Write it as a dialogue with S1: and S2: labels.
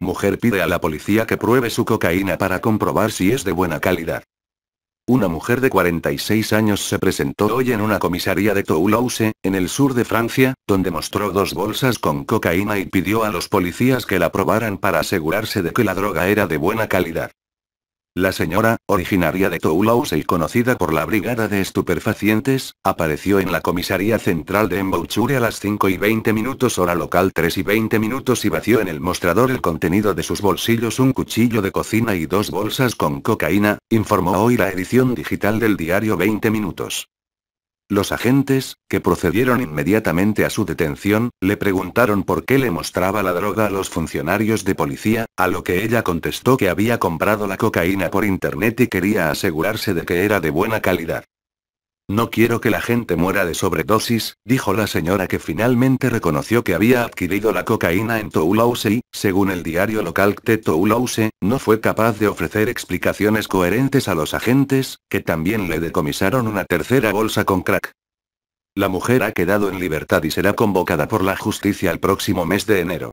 S1: Mujer pide a la policía que pruebe su cocaína para comprobar si es de buena calidad. Una mujer de 46 años se presentó hoy en una comisaría de Toulouse, en el sur de Francia, donde mostró dos bolsas con cocaína y pidió a los policías que la probaran para asegurarse de que la droga era de buena calidad. La señora, originaria de Toulouse y conocida por la Brigada de Estupefacientes, apareció en la comisaría central de Embouchure a las 5 y 20 minutos hora local 3 y 20 minutos y vació en el mostrador el contenido de sus bolsillos un cuchillo de cocina y dos bolsas con cocaína, informó hoy la edición digital del diario 20 minutos. Los agentes, que procedieron inmediatamente a su detención, le preguntaron por qué le mostraba la droga a los funcionarios de policía, a lo que ella contestó que había comprado la cocaína por internet y quería asegurarse de que era de buena calidad. No quiero que la gente muera de sobredosis, dijo la señora que finalmente reconoció que había adquirido la cocaína en Toulouse y, según el diario local de Toulouse, no fue capaz de ofrecer explicaciones coherentes a los agentes, que también le decomisaron una tercera bolsa con crack. La mujer ha quedado en libertad y será convocada por la justicia el próximo mes de enero.